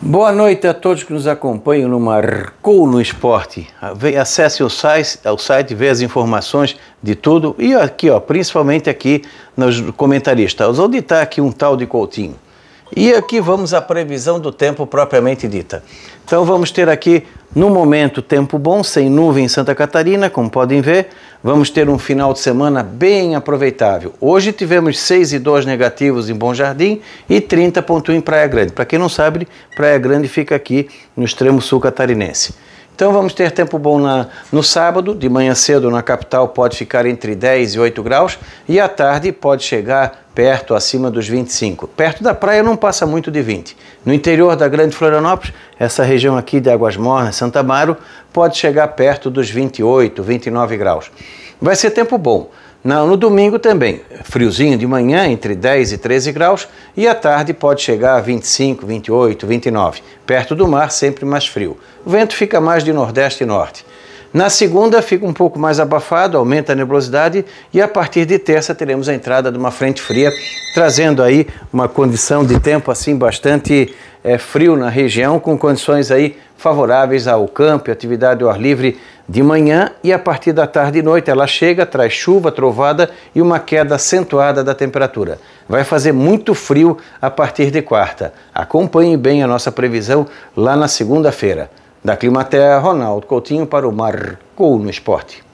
Boa noite a todos que nos acompanham no Marcou no Esporte. Acesse o site, é o site, vê as informações de tudo e aqui, ó, principalmente aqui nos comentaristas, onde está aqui um tal de Coutinho. E aqui vamos à previsão do tempo propriamente dita. Então vamos ter aqui no momento, tempo bom, sem nuvem em Santa Catarina, como podem ver, vamos ter um final de semana bem aproveitável. Hoje tivemos 6 e 2 negativos em Bom Jardim e 30.1 em Praia Grande. Para quem não sabe, Praia Grande fica aqui no extremo sul catarinense. Então vamos ter tempo bom na, no sábado, de manhã cedo na capital pode ficar entre 10 e 8 graus e à tarde pode chegar perto acima dos 25. Perto da praia não passa muito de 20. No interior da Grande Florianópolis, essa região aqui de Águas Mornas, Santa Amaro, pode chegar perto dos 28, 29 graus. Vai ser tempo bom. Não, no domingo também, friozinho de manhã, entre 10 e 13 graus, e à tarde pode chegar a 25, 28, 29. Perto do mar, sempre mais frio. O vento fica mais de nordeste e norte. Na segunda fica um pouco mais abafado, aumenta a nebulosidade e a partir de terça teremos a entrada de uma frente fria, trazendo aí uma condição de tempo assim bastante é, frio na região, com condições aí favoráveis ao campo, atividade ao ar livre de manhã e a partir da tarde e noite ela chega, traz chuva, trovada e uma queda acentuada da temperatura. Vai fazer muito frio a partir de quarta. Acompanhe bem a nossa previsão lá na segunda-feira. Da Climaterra, Ronaldo Coutinho para o Marcou no Esporte.